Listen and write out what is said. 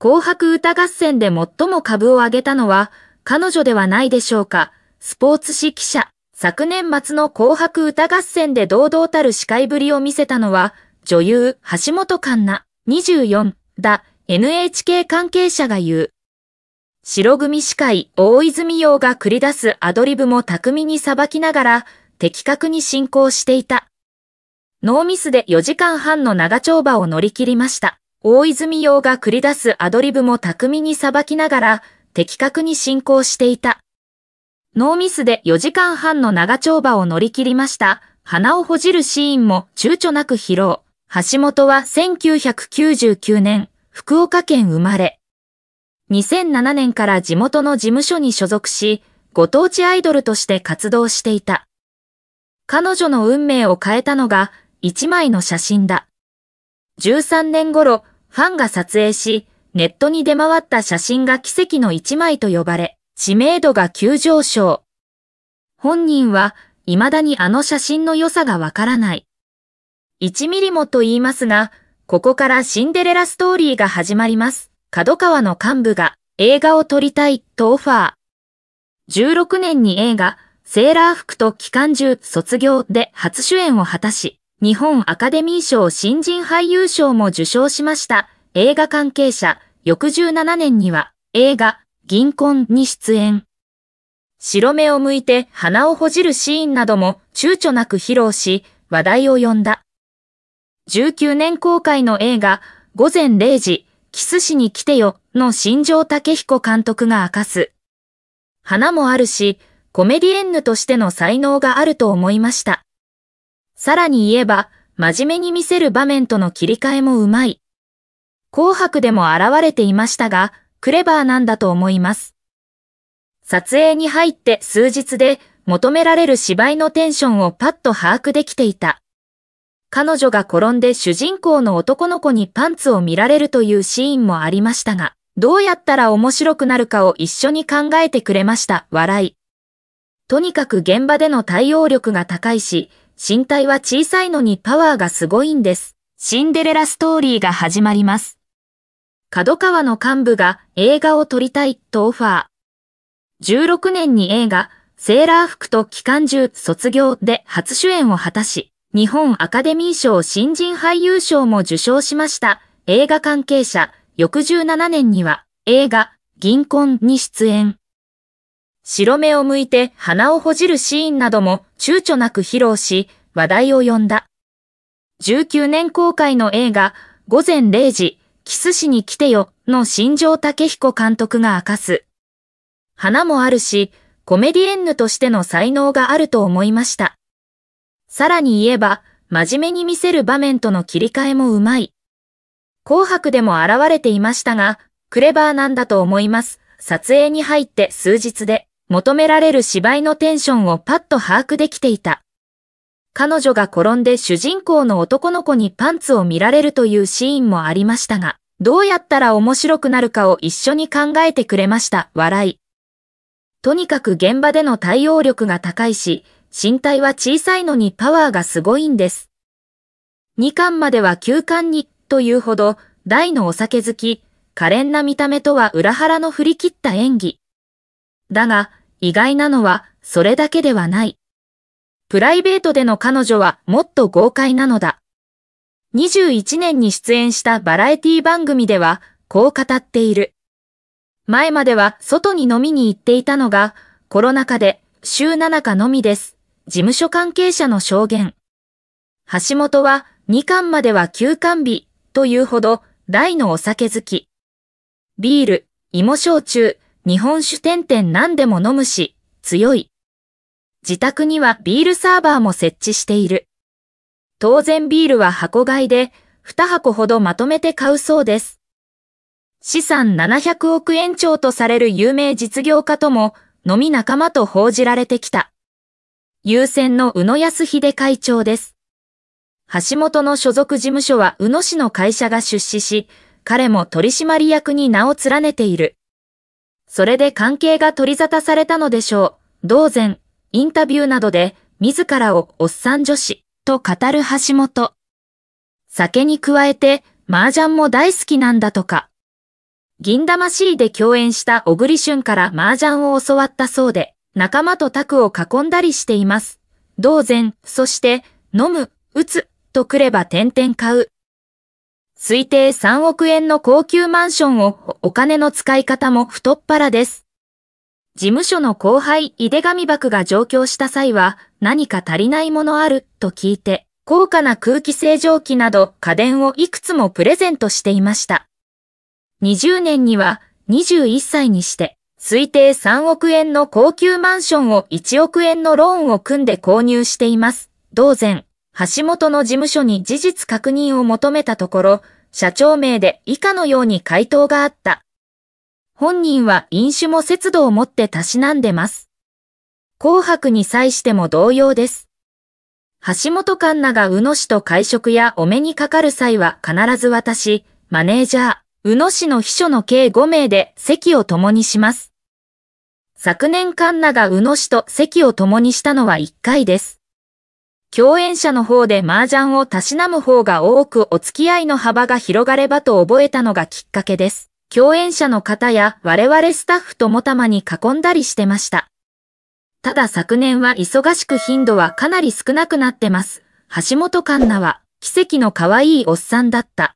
紅白歌合戦で最も株を上げたのは、彼女ではないでしょうか。スポーツ誌記者、昨年末の紅白歌合戦で堂々たる司会ぶりを見せたのは、女優、橋本環奈、24だ、NHK 関係者が言う。白組司会、大泉洋が繰り出すアドリブも巧みにさばきながら、的確に進行していた。ノーミスで4時間半の長丁場を乗り切りました。大泉洋が繰り出すアドリブも巧みにさばきながら、的確に進行していた。ノーミスで4時間半の長丁場を乗り切りました。鼻をほじるシーンも躊躇なく披露。橋本は1999年、福岡県生まれ。2007年から地元の事務所に所属し、ご当地アイドルとして活動していた。彼女の運命を変えたのが、一枚の写真だ。13年頃、ファンが撮影し、ネットに出回った写真が奇跡の一枚と呼ばれ、知名度が急上昇。本人は、未だにあの写真の良さがわからない。1ミリもと言いますが、ここからシンデレラストーリーが始まります。角川の幹部が映画を撮りたいとオファー。16年に映画、セーラー服と機関銃卒業で初主演を果たし、日本アカデミー賞新人俳優賞も受賞しました。映画関係者、翌17年には映画、銀婚に出演。白目を向いて鼻をほじるシーンなども躊躇なく披露し、話題を呼んだ。19年公開の映画、午前0時、キスしに来てよ、の新庄武彦監督が明かす。花もあるし、コメディエンヌとしての才能があると思いました。さらに言えば、真面目に見せる場面との切り替えもうまい。紅白でも現れていましたが、クレバーなんだと思います。撮影に入って数日で求められる芝居のテンションをパッと把握できていた。彼女が転んで主人公の男の子にパンツを見られるというシーンもありましたが、どうやったら面白くなるかを一緒に考えてくれました。笑い。とにかく現場での対応力が高いし、身体は小さいのにパワーがすごいんです。シンデレラストーリーが始まります。角川の幹部が映画を撮りたいとオファー。16年に映画、セーラー服と機関銃卒業で初主演を果たし、日本アカデミー賞新人俳優賞も受賞しました。映画関係者、翌17年には映画、銀婚に出演。白目を向いて鼻をほじるシーンなども躊躇なく披露し、話題を呼んだ。19年公開の映画、午前0時、キスしに来てよ、の新庄武彦監督が明かす。花もあるし、コメディエンヌとしての才能があると思いました。さらに言えば、真面目に見せる場面との切り替えもうまい。紅白でも現れていましたが、クレバーなんだと思います。撮影に入って数日で。求められる芝居のテンションをパッと把握できていた。彼女が転んで主人公の男の子にパンツを見られるというシーンもありましたが、どうやったら面白くなるかを一緒に考えてくれました。笑い。とにかく現場での対応力が高いし、身体は小さいのにパワーがすごいんです。2巻までは9巻に、というほど、大のお酒好き、可憐な見た目とは裏腹の振り切った演技。だが、意外なのは、それだけではない。プライベートでの彼女はもっと豪快なのだ。21年に出演したバラエティ番組では、こう語っている。前までは外に飲みに行っていたのが、コロナ禍で週7日のみです。事務所関係者の証言。橋本は2巻までは休館日というほど大のお酒好き。ビール、芋焼酎、日本酒店店何でも飲むし、強い。自宅にはビールサーバーも設置している。当然ビールは箱買いで、2箱ほどまとめて買うそうです。資産700億円超とされる有名実業家とも、飲み仲間と報じられてきた。優先の宇野康秀会長です。橋本の所属事務所は宇野氏の会社が出資し、彼も取締役に名を連ねている。それで関係が取り沙汰されたのでしょう。同然、インタビューなどで、自らをおっさん女子と語る橋本。酒に加えて、麻雀も大好きなんだとか。銀玉シリで共演した小栗旬から麻雀を教わったそうで、仲間と卓を囲んだりしています。同然、そして、飲む、打つ、と来れば点々買う、推定3億円の高級マンションをお金の使い方も太っ腹です。事務所の後輩、井手上博が上京した際は、何か足りないものある、と聞いて、高価な空気清浄機など家電をいくつもプレゼントしていました。20年には、21歳にして、推定3億円の高級マンションを1億円のローンを組んで購入しています。同然。橋本の事務所に事実確認を求めたところ、社長名で以下のように回答があった。本人は飲酒も節度を持ってたしなんでます。紅白に際しても同様です。橋本環奈が宇野氏と会食やお目にかかる際は必ず私、マネージャー、宇野氏の秘書の計5名で席を共にします。昨年カンナが宇野氏と席を共にしたのは1回です。共演者の方で麻雀をたしなむ方が多くお付き合いの幅が広がればと覚えたのがきっかけです。共演者の方や我々スタッフともたまに囲んだりしてました。ただ昨年は忙しく頻度はかなり少なくなってます。橋本環奈は奇跡の可愛いおっさんだった。